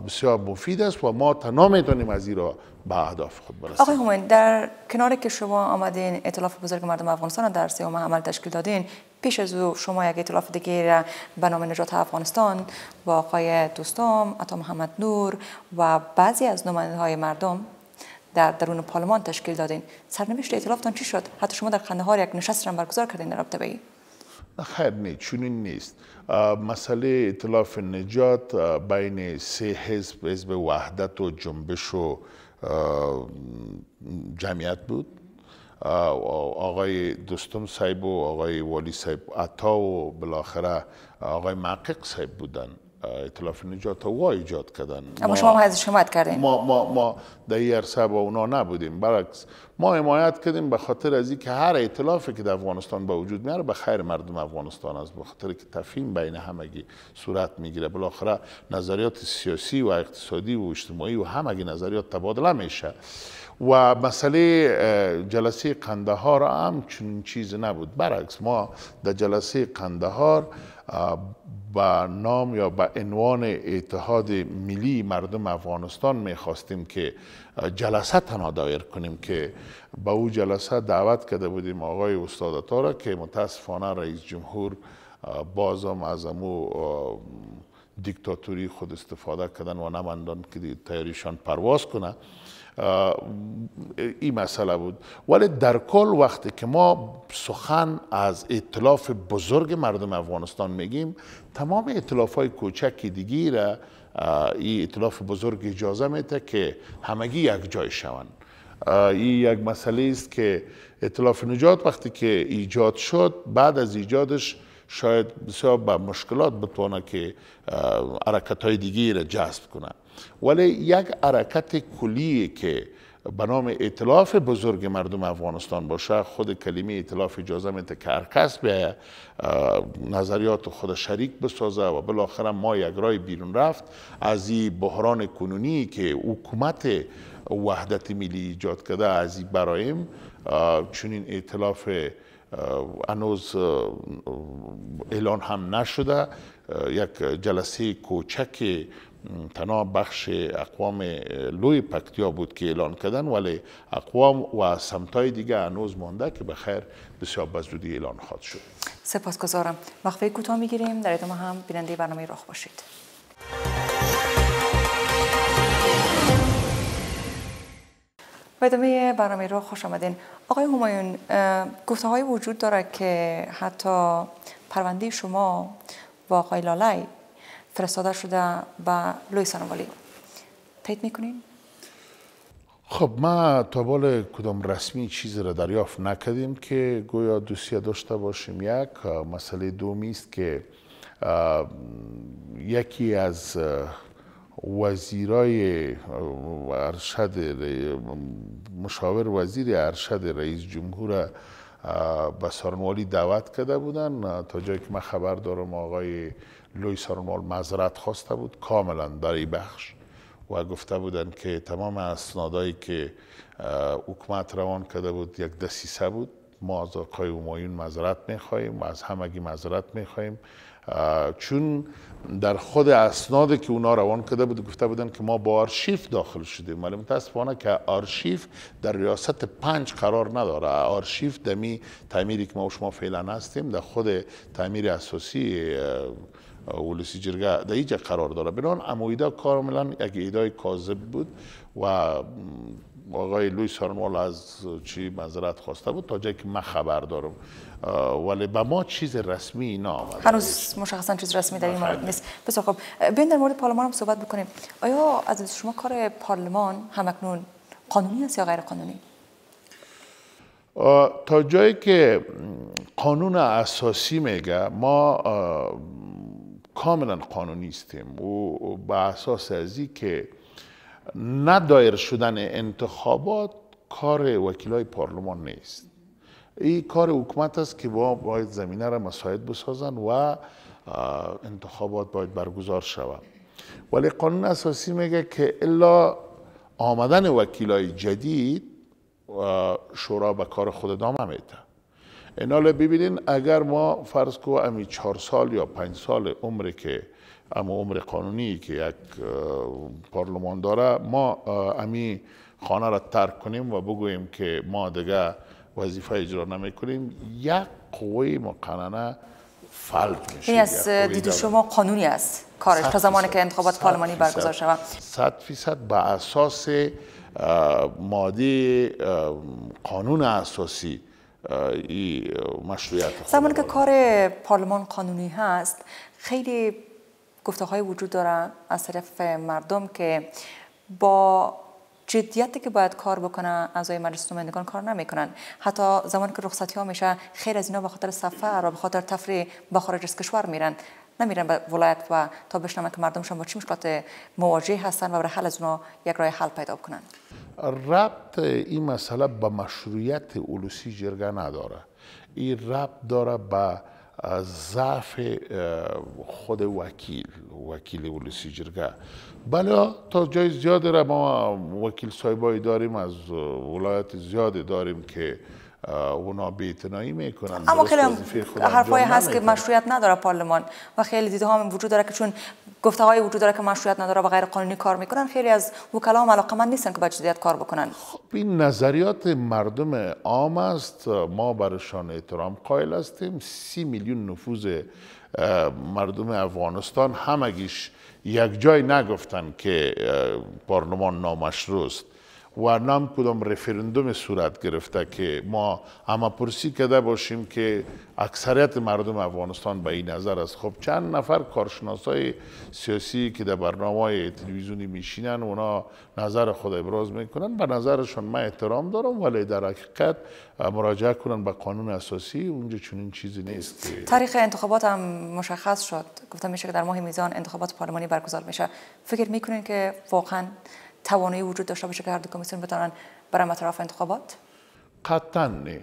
بسیار مفید است و ما تنها میتونیم از این را به اهداف خود برسیم آقای همین در کنار که شما آمدین اطلاف بزرگ مردم افغانستان در سیوم عمل تشکیل دادین پیش از او شما یک اطلاف دیگه را به نام نجات افغانستان با آقای دوستام عطا محمد نور و بعضی از نماینده های مردم در درون پارلمان تشکیل دادین سرنوشت ائتلافتان چی شد حتی شما در قندهار یک نشست را برگزار کردین در رابطه به خیر خب، نه نیست مسئله اطلاف نجات بین سه حزب حزب وحدت و جنبش و جمعیت بود آقای دوستم صاحب و آقای والی صاحب عطا و بالاخره آقای معقق صاحب بودن اطلاف نجات و ایجاد کردن اما شما هم حضرت کردیم ما, ما, ما در این عرصه با اونا نبودیم برعکس ما حمایت کردیم به خاطر از اینکه هر ائتلافی که در افغانستان به وجود میاره به خیر مردم افغانستان است به خاطر که تفهیم بین همگی صورت میگیره بالاخره نظریات سیاسی و اقتصادی و اجتماعی و همگی نظریات تبادله میشه و مسئله جلسه قندهار هم چنین چیز نبود برعکس ما در جلسه قندهار با نام یا به عنوان اتحاد ملی مردم افغانستان میخواستیم که جلسه تنها دایر کنیم که به او جلسه دعوت کرده بودیم آقای استاد را که متاسفانه رئیس جمهور بازم از امو دیکتاتوری خود استفاده کردن و نماندن که تیاریشان پرواز کنه این مسئله بود ولی در کل وقتی که ما سخن از اطلاف بزرگ مردم افغانستان میگیم تمام اطلاف های کوچک دیگی را این اطلاف بزرگ اجازه میده که همگی یک جای شوند این یک مسئله است که اطلاف نجات وقتی که ایجاد شد بعد از ایجادش شاید بسیار به مشکلات بتونه که حرکت های دیگی را جذب کنه ولی یک حرکت کلیه که به نام اطلاف بزرگ مردم افغانستان باشه خود کلمه اطلاف اجازه میده که هر به نظریات خود شریک بسازه و بالاخره ما یک رای بیرون رفت از این بحران کنونی که حکومت وحدت ملی ایجاد کرده از این برایم این اطلاف هنوز اعلان هم نشده یک جلسه کوچک تنها بخش اقوام لوی پکتیا بود که اعلان کردن ولی اقوام و سمتای دیگه هنوز مانده که بخیر بسیار بزودی اعلان خواد شد سپاسگزارم مخفی کوتاه میگیریم در ادامه هم بیننده برنامه راه باشید به ادامه برنامه رو خوش آمدین آقای همایون گفته های وجود داره که حتی پرونده شما با آقای لالای فرستاده شده با لوی سنوالی تایید میکنین؟ خب ما تا بال کدام رسمی چیزی را دریافت نکردیم که گویا دوسیه داشته باشیم یک مسئله دومی است که یکی از وزیرای ارشد مشاور وزیر ارشد رئیس جمهور به سارنوالی دعوت کرده بودن تا جایی که من خبر دارم آقای لوی سرمال مذرت خواسته بود کاملا در این بخش و گفته بودند که تمام اسنادایی که حکومت روان کرده بود یک دسیسه بود ما از آقای اومایون مذرت میخواییم و از همگی معذرت میخواییم چون در خود اسناد که اونا روان کرده بود گفته بودن که ما با آرشیف داخل شدیم ولی متاسفانه که آرشیف در ریاست پنج قرار نداره آرشیف دمی تعمیری که ما و شما فعلا هستیم در خود تعمیر اساسی ولسی جرگه در اینجا قرار داره بنان اما کاملا یک ایده کاذب بود و آقای لوی هرمال از چی مذارت خواسته بود تا جایی که من خبر دارم ولی به ما چیز رسمی آمده هنوز مشخصا چیز رسمی در این مورد نیست بسیار خب بین در مورد پارلمان هم صحبت بکنیم آیا از شما کار پارلمان همکنون قانونی است یا غیر قانونی تا جایی که قانون اساسی میگه ما کاملا قانونی استیم و به اساس ازی که ندایر شدن انتخابات کار وکیلای پارلمان نیست این کار حکومت است که با باید زمینه را مساعد بسازن و انتخابات باید برگزار شود ولی قانون اساسی میگه که الا آمدن وکیلای جدید شورا به کار خود ادامه میده اینال ببینین اگر ما فرض کو امی چهار سال یا پنج سال عمری که اما عمر قانونی که یک پارلمان داره ما امی خانه را ترک کنیم و بگوییم که ما دیگه وظیفه اجرا نمی کنیم یک قوه مقننه فلج میشه این یعنی از دیدو شما قانونی است کارش تا زمانی که انتخابات پارلمانی برگزار شود صد فیصد به اساس ماده قانون اساسی زمان مشروعیت زمان که کار پارلمان قانونی هست خیلی گفته های وجود داره از طرف مردم که با جدیتی که باید کار بکنن اعضای مجلس نمایندگان کار نمیکنن حتی زمان که رخصتی ها میشه خیلی از اینا به خاطر سفر و به خاطر تفریح به خارج از کشور میرن نمیرن به ولایت و تا بشنون که مردمشان با چی مشکلات مواجه هستن و برای حل از اونا یک رای حل پیدا کنن ربط این مسئله به مشروعیت اولوسی جرگه نداره این ربط داره به ضعف خود وکیل وکیل اولوسی جرگه بله تا جای زیاده را ما وکیل صاحبایی داریم از ولایت زیاده داریم که اونا میکنن اما خیلی حرفای هست که مشروعیت نداره پارلمان و خیلی دیده هم وجود داره که چون گفته های وجود داره که مشروعیت نداره و غیر قانونی کار میکنن خیلی از وکلا هم من نیستن که با جدیت کار بکنن خب این نظریات مردم عام است ما برشان احترام قائل هستیم سی میلیون نفوذ مردم افغانستان همگیش یک جای نگفتن که پارلمان نامشروست. و نام کدام رفرندوم صورت گرفته که ما اما پرسی کرده باشیم که اکثریت مردم افغانستان به این نظر است خب چند نفر کارشناس های سیاسی که در برنامه های تلویزیونی میشینن اونا نظر خود ابراز میکنن به نظرشون من احترام دارم ولی در حقیقت مراجعه کنن به قانون اساسی اونجا چنین چیزی نیست تاریخ انتخابات هم مشخص شد گفتم میشه که در ماه میزان انتخابات پارلمانی برگزار میشه فکر میکنین که واقعا توانایی وجود داشته باشه که هر دو کمیسیون بتونن برای مطرف انتخابات قطعا نه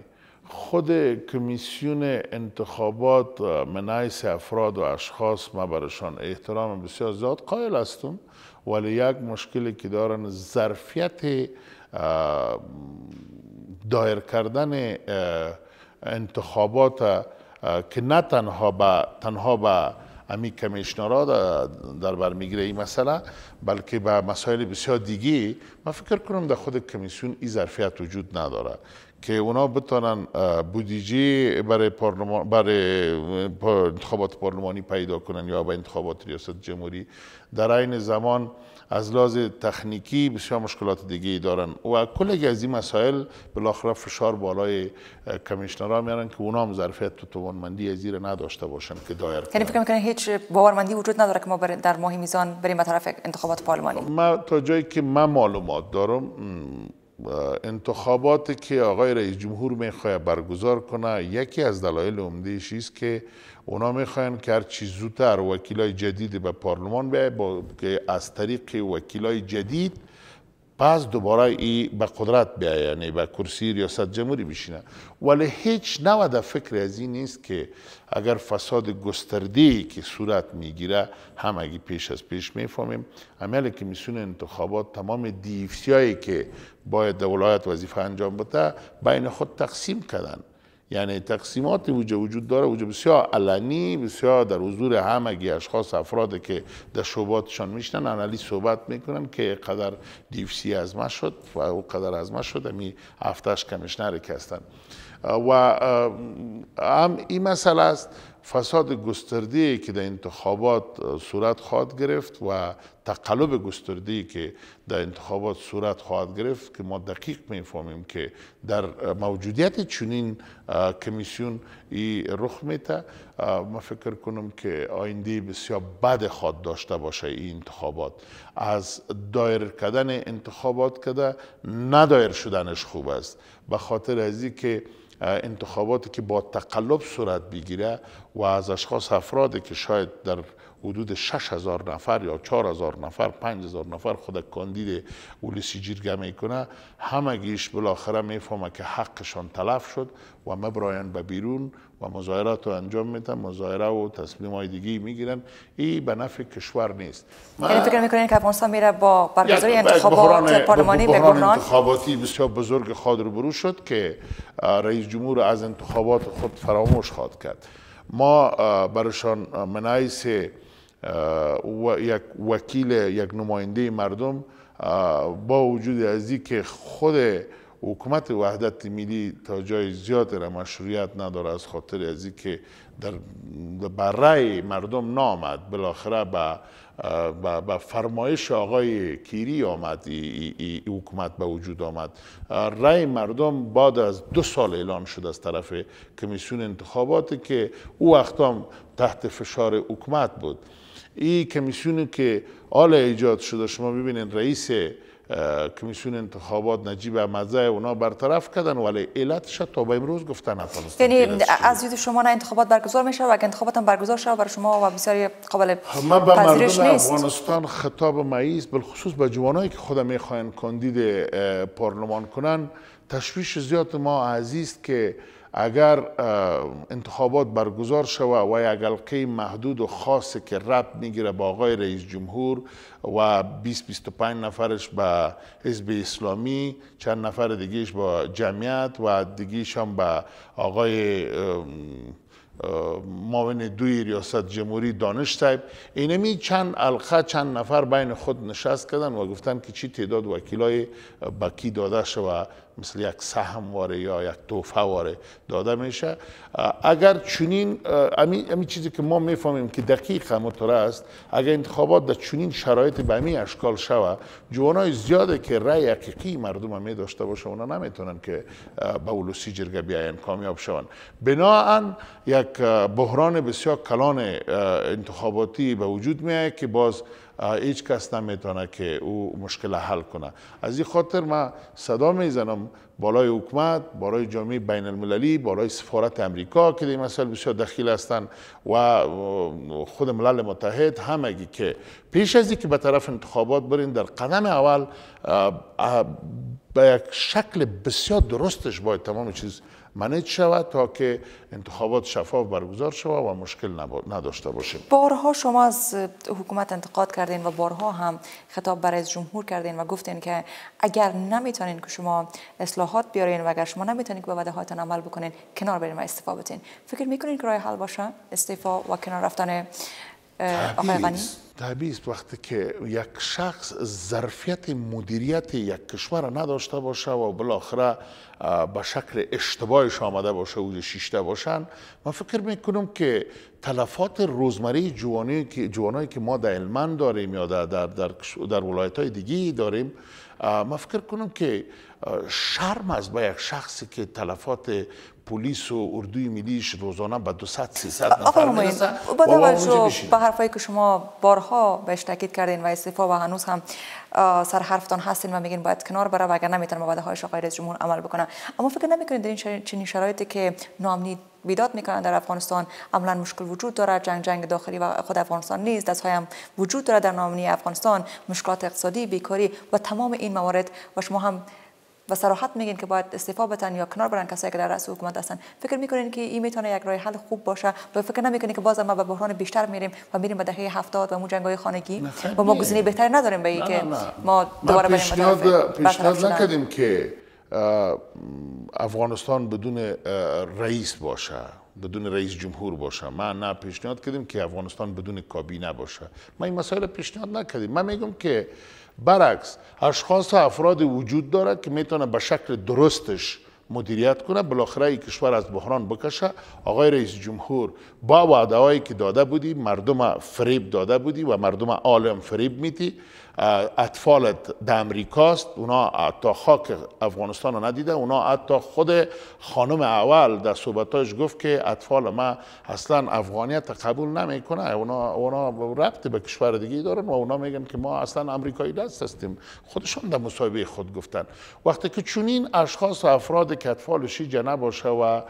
خود کمیسیون انتخابات منایس افراد و اشخاص ما برشان احترام بسیار زیاد قائل هستم ولی یک مشکلی که دارن ظرفیت دایر کردن انتخابات که نه تنها به تنها به امی کمیشنرها در بر میگیره این مسئله بلکه به مسائل بسیار دیگه من فکر کنم در خود کمیسیون این ظرفیت وجود نداره که اونا بتونن بودیجی برای, پارلمان، برای انتخابات پارلمانی پیدا کنن یا به انتخابات ریاست جمهوری در عین زمان از لحاظ تکنیکی بسیار مشکلات دیگه ای دارن و کل از این مسائل بالاخره فشار بالای کمیشنرها میارن که اونا هم ظرفیت تو توانمندی از زیر نداشته باشن که دایر کنن یعنی فکر میکنن هیچ باورمندی وجود نداره که ما در ماه میزان بریم به طرف انتخابات پارلمانی ما تا جایی که من معلومات دارم انتخابات که آقای رئیس جمهور میخواه برگزار کنه یکی از دلایل عمدهش است که اونا میخواین که هر چیز زودتر وکیلای جدید به پارلمان بیاید با... که از طریق وکیلای جدید پس دوباره ای به قدرت بیایه یعنی به کرسی ریاست جمهوری بشینه ولی هیچ در فکر از این نیست که اگر فساد گسترده که صورت میگیره هم اگه پیش از پیش میفهمیم عمل یعنی که انتخابات تمام دیفتی هایی که باید ولایت وظیفه انجام بده بین خود تقسیم کردن یعنی تقسیمات وجود وجود داره وجود بسیار علنی بسیار در حضور همگی اشخاص افراد که در شعباتشان میشنن علی صحبت میکنن که قدر دیفسی از ما شد و او قدر از ما شد امی هفتش کمیشنر که هستن و هم این مسئله است فساد گسترده که در انتخابات صورت خواهد گرفت و تقلب گسترده که در انتخابات صورت خواهد گرفت که ما دقیق میفهمیم که در موجودیت چنین کمیسیون ای رخ میته ما فکر کنم که آینده بسیار بد خواهد داشته باشه این انتخابات از دایر کردن انتخابات کده ندایر شدنش خوب است به خاطر از که انتخاباتی که با تقلب صورت بگیره و از اشخاص افرادی که شاید در حدود 6000 نفر یا 4000 نفر 5000 نفر خود کاندید اولیسی جیرگه میکنه همگیش بالاخره میفهمه که حقشان تلف شد و مبراین به بیرون و مظاهرات رو انجام میدن مظاهره و تصمیم های دیگه میگیرن این به نفع کشور نیست یعنی فکر میکنین که افغانستان میره با برگزاری یعنی انتخابات پارلمانی به بحران انتخاباتی بسیار بزرگ خادر برو شد که رئیس جمهور از انتخابات خود فراموش خواد کرد ما برشان منعیس و یک وکیل یک نماینده مردم با وجود از که خود حکومت وحدت ملی تا جای زیاد را مشروعیت نداره از خاطر از که در برای مردم نامد بالاخره به با, با فرمایش آقای کیری آمد ای, ای, حکومت به وجود آمد رای مردم بعد از دو سال اعلام شد از طرف کمیسیون انتخابات که او وقت تحت فشار حکومت بود این کمیسیونی که حال ایجاد شده شما ببینید رئیس کمیسیون انتخابات نجیب احمدزی اونا برطرف کردن ولی علتش تا به امروز گفتن افغانستان یعنی از دید شما نه انتخابات برگزار میشه و اگر انتخابات هم برگزار شد برای شما و بسیار قابل من به مردم افغانستان خطاب معیز بالخصوص به جوانایی که خودم میخواین کاندید پارلمان کنن تشویش زیاد ما عزیز که اگر انتخابات برگزار شوه و یک حلقه محدود و خاصی که رب میگیره با آقای رئیس جمهور و 20 25 نفرش به حزب اسلامی چند نفر دیگهش با جمعیت و دیگیش هم به آقای معاون دوی ریاست جمهوری دانش صاحب اینمی چند علقه چند نفر بین خود نشست کردن و گفتن که چی تعداد وکیلای بکی داده شوه مثل یک سهم واره یا یک توفه واره داده میشه اگر چنین امی, چیزی که ما میفهمیم که دقیق هم است اگر انتخابات در چنین شرایط به امی اشکال شوه جوانای زیاده که رأی حقیقی مردم می داشته باشه اونا نمیتونن که به ولوسی جرگه بیاین کامیاب شون بناهن یک بحران بسیار کلان انتخاباتی به وجود میاد که باز هیچ کس نمیتونه که او مشکل حل کنه از این خاطر ما صدا میزنم بالای حکومت بالای جامعه بین المللی بالای سفارت امریکا که در مسئله بسیار دخیل هستند و خود ملل متحد همگی که پیش از که به طرف انتخابات برین در قدم اول به یک شکل بسیار درستش باید تمام چیز منج شود تا که انتخابات شفاف برگزار شود و مشکل نداشته باشیم بارها شما از حکومت انتقاد کردین و بارها هم خطاب برای جمهور کردین و گفتین که اگر نمیتونین که شما اصلاحات بیارین و اگر شما نمیتونین که به وعده هایتان عمل بکنین کنار برین و استعفا بدین فکر میکنین که راه حل باشه استعفا و کنار رفتن آقای غنی؟ وقتی که یک شخص ظرفیت مدیریت یک کشور نداشته باشه و بالاخره به شکل اشتباهش آمده باشه و شیشته باشن من فکر میکنم که تلفات روزمره جوانی که جوانایی که ما در علمان داریم یا در در در, در ولایت های دیگه داریم من فکر کنم که شرم است به یک شخصی که تلفات پلیس و اردوی ملیش روزانه به 200 300 نفر میرسه با به حرفایی که شما بارها بهش تاکید کردین و استعفا و هنوز هم سر حرفتان هستین و میگین باید کنار بره و اگر نمیتونه مبادله های آقای رئیس جمهور عمل بکنه اما فکر نمیکنید در این چنین شرایطی که ناامنی بیداد میکنن در افغانستان عملا مشکل وجود داره جنگ جنگ داخلی و خود افغانستان نیست دست هم وجود داره در نامنی افغانستان مشکلات اقتصادی بیکاری و تمام این موارد و شما هم و صراحت میگین که باید استعفا بدن یا کنار برن کسایی که در رأس حکومت هستن فکر میکنین که این میتونه یک راه حل خوب باشه و فکر نمیکنین که باز ما به بحران بیشتر میریم و میریم به دهه 70 و مو های خانگی و ما گزینه بهتری نداریم به ما دوباره بریم پیشنهاد نکردیم که افغانستان بدون رئیس باشه بدون رئیس جمهور باشه ما نه پیشنهاد کردیم که افغانستان بدون کابینه باشه ما این مسائل پیشنهاد نکردیم من میگم که برعکس اشخاص و افراد وجود داره که میتونه به شکل درستش مدیریت کنه بالاخره این کشور از بحران بکشه آقای رئیس جمهور با وعده هایی که داده بودی مردم فریب داده بودی و مردم عالم فریب میتی اطفال در امریکاست اونا حتی خاک افغانستان رو ندیده اونا حتی خود خانم اول در صحبتاش گفت که اطفال ما اصلا افغانیت قبول نمیکنه اونا اونا ربط به کشور دیگه دارن و اونا میگن که ما اصلا امریکایی دست هستیم خودشان در مصاحبه خود گفتن وقتی که چونین اشخاص و افراد که اطفال شیجه نباشه و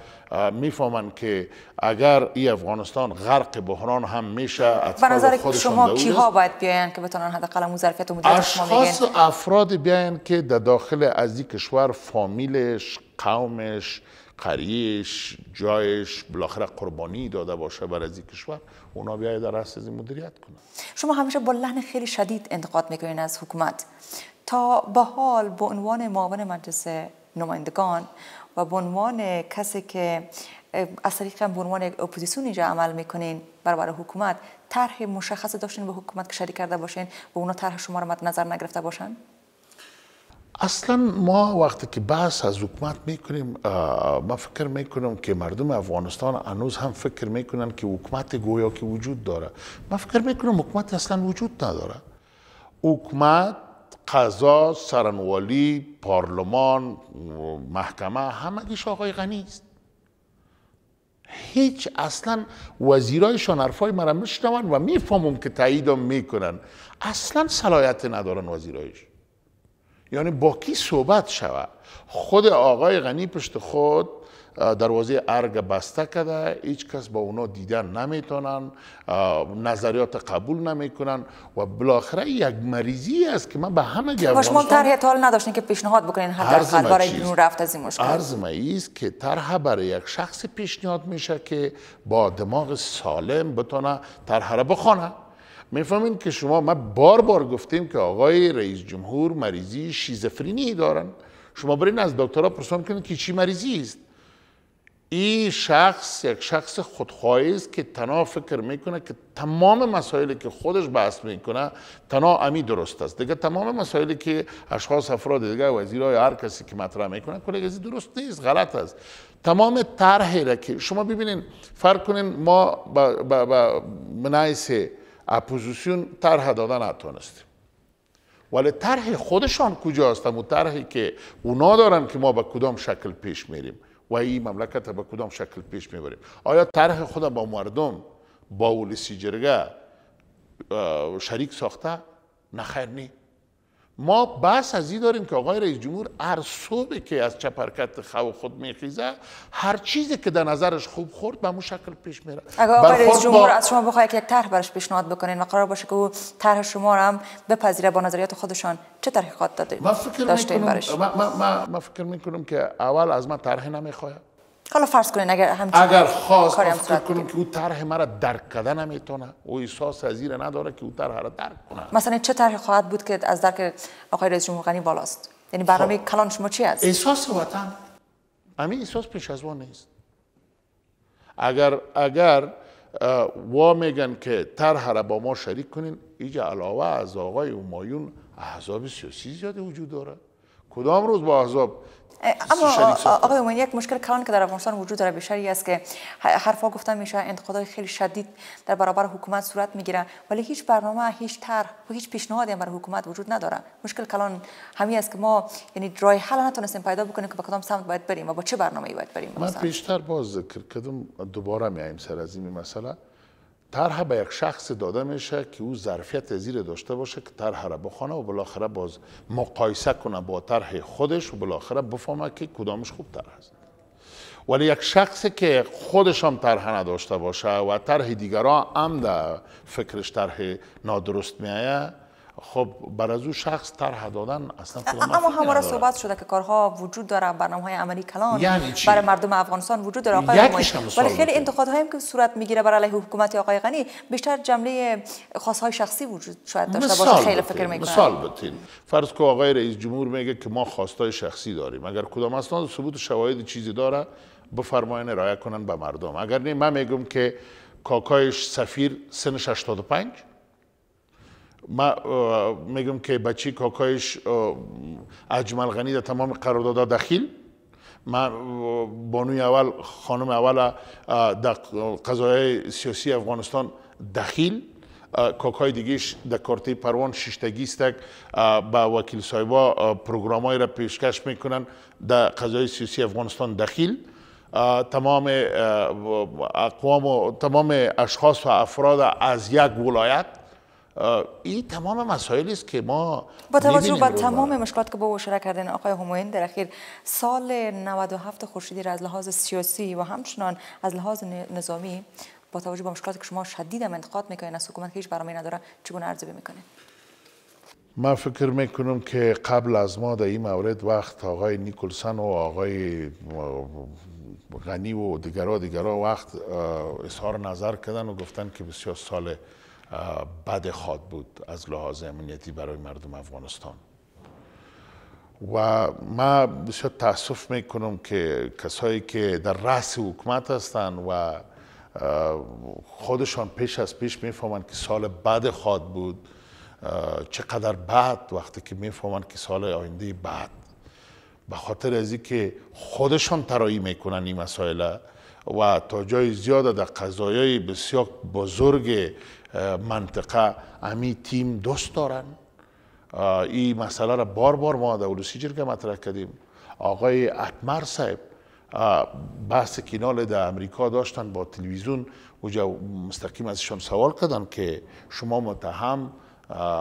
میفهمن که اگر ای افغانستان غرق بحران هم میشه اطفال به نظر شما کیها باید بیاین که بتونن حداقل ظرفیت و اشخاص افراد بیاین که در داخل از این کشور فامیلش قومش قریش جایش بالاخره قربانی داده باشه بر از این کشور اونا بیاید در رست از مدیریت کنن شما همیشه با لحن خیلی شدید انتقاد میکنین از حکومت تا به حال به عنوان معاون مجلس نمایندگان و به عنوان کسی که از طریق به عنوان اپوزیسیون اینجا عمل میکنین برابر حکومت طرح مشخص داشتین به حکومت که شریک کرده باشین و اونا طرح شما رو مد نظر نگرفته باشن اصلا ما وقتی که بحث از حکومت میکنیم ما فکر میکنم که مردم افغانستان هنوز هم فکر میکنن که حکومت گویا که وجود داره ما فکر میکنم حکومت اصلا وجود نداره حکومت قضا سرنوالی پارلمان محکمه همه آقای غنی است هیچ اصلا وزیرای شانرفای مرا میشنون و میفهمم که تاییدم میکنن اصلا صلاحیت ندارن وزیرایش یعنی با کی صحبت شود خود آقای غنی پشت خود دروازه ارگ بسته کده هیچ کس با اونا دیدن نمیتونن نظریات قبول نمیکنن و بالاخره یک مریضی است که من به همه جوانان شما طرح حال نداشتین که پیشنهاد بکنین حداقل برای بیرون رفت از این مشکل عرض است که طرح برای یک شخص پیشنهاد میشه که با دماغ سالم بتونه طرح را بخونه میفهمین که شما ما بار بار گفتیم که آقای رئیس جمهور مریضی شیزوفرینی دارن شما برین از دکترها پرسان کنید که چی مریضی است این شخص یک شخص خودخواهی است که تنها فکر میکنه که تمام مسائلی که خودش بحث میکنه تنها امی درست است دیگه تمام مسائلی که اشخاص افراد دیگه وزیرای هر کسی که مطرح میکنه کلی از درست نیست غلط است تمام طرحی را که شما ببینین فرق کنین ما با منایس اپوزیسیون طرح دادن نتونستیم ولی طرح خودشان کجاست و طرحی که اونا دارن که ما به کدام شکل پیش میریم و این مملکت به کدام شکل پیش میبریم آیا طرح خود با مردم با ولسی جرگه شریک ساخته نخیر نی ما بس از این داریم که آقای رئیس جمهور هر که از چپرکت خو خود میخیزه هر چیزی که در نظرش خوب خورد به شکل پیش میره اگر آقای رئیس جمهور از شما بخواید یک طرح برش پیشنهاد بکنین و قرار باشه که او طرح شما را هم بپذیره با نظریات خودشان چه تحقیقات داده من فکر من, فکر میکنم که اول از من طرح نمیخواد حالا فرض کنین اگر اگر خواست کاری فکر کنیم که او طرح مرا درک کده نمیتونه او احساس از نداره که او طرح را درک کنه مثلا چه طرح خواهد بود که از درک آقای رئیس جمهور غنی بالاست یعنی برنامه خب. کلان شما چی است احساس وطن همین احساس پیش از وان نیست اگر اگر وا میگن که طرح را با ما شریک کنین اینجا علاوه از آقای اومایون احزاب سیاسی زیاد وجود داره کدام روز با احزاب اما آقای اومانی یک مشکل کلان که در افغانستان وجود داره بشری است که حرفا گفته میشه انتقادهای خیلی شدید در برابر حکومت صورت میگیره ولی هیچ برنامه هیچ طرح و هیچ پیشنهادی برای حکومت وجود نداره مشکل کلان همین است که ما یعنی راه حل نتونستیم پیدا بکنیم که به کدام سمت باید بریم و با چه برنامه‌ای باید بریم من پیشتر باز ذکر کردم دوباره میایم سر از این مسئله طرح به یک شخص داده میشه که او ظرفیت زیر داشته باشه که طرح را بخونه و بالاخره باز مقایسه کنه با طرح خودش و بالاخره بفهمه که کدامش خوب طرح است ولی یک شخصی که خودش هم طرح نداشته باشه و طرح دیگران هم در فکرش طرح نادرست میایه خب بر از او شخص طرح دادن اصلا اما همارا صحبت شده که کارها وجود داره برنامه های عملی کلان یعنی چی؟ برای مردم افغانستان وجود داره آقای ولی خیلی انتقادهایی که صورت میگیره برای علیه حکومت آقای غنی بیشتر جمله خاص های شخصی وجود شاید داشته باشه خیلی فکر میکنه مثال بتین فرض که آقای رئیس جمهور میگه که ما خواستای شخصی داریم اگر کدام اسناد ثبوت شواهد چیزی داره بفرماین ارائه کنن به مردم اگر نه من میگم که کاکایش سفیر سن 65 ما میگم که بچی کاکایش اجمل غنی در تمام قراردادها دخیل من بانوی اول خانم اول در قضایه سیاسی افغانستان دخیل کاکای دیگیش در کارتی پروان ششتگی به با وکیل صاحبا پروگرام را پیشکش میکنن در قضای سیاسی افغانستان دخیل تمام اقوام تمام اشخاص و افراد از یک ولایت این تمام مسائلی است که ما با توجه به تمام مشکلات که با او اشاره کردن آقای هموین در اخیر سال 97 خورشیدی را از لحاظ سیاسی و همچنان از لحاظ نظامی با توجه به مشکلاتی که شما شدید هم انتقاد میکنین از حکومت که هیچ برنامه‌ای نداره چگونه ارزیابی میکنین من فکر میکنم که قبل از ما در این مورد وقت آقای نیکلسن و آقای غنی و دیگرها دیگرها وقت اظهار نظر کردن و گفتن که بسیار سال بد خواد بود از لحاظ امنیتی برای مردم افغانستان و ما بسیار تاسف میکنم که کسایی که در رأس حکومت هستند و خودشان پیش از پیش میفهمند که سال بعد خواد بود چقدر بعد وقتی که میفهمند که سال آینده بعد به خاطر از که خودشان ترایی میکنن این مسائل و تا جای زیاد در قضایای بسیار بزرگ منطقه امی تیم دوست دارن این مسئله را بار بار ما در اولوسی جرگه مطرح کردیم آقای اتمر صاحب بحث کنال در امریکا داشتن با تلویزیون اونجا مستقیم ازشان سوال کردن که شما متهم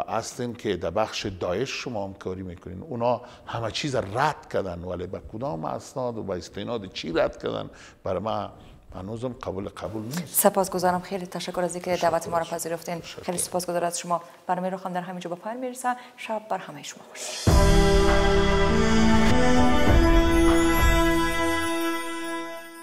هستین که در بخش دایش شما کاری میکنین اونا همه چیز رد کردن ولی به کدام اسناد و به استناد چی رد کردن برای من هنوزم قبول قبول نیست سپاسگزارم خیلی تشکر از اینکه دعوت ما را پذیرفتین خیلی سپاسگزار از شما برنامه رو هم در همینجا با پای میرسه شب بر همه شما خوش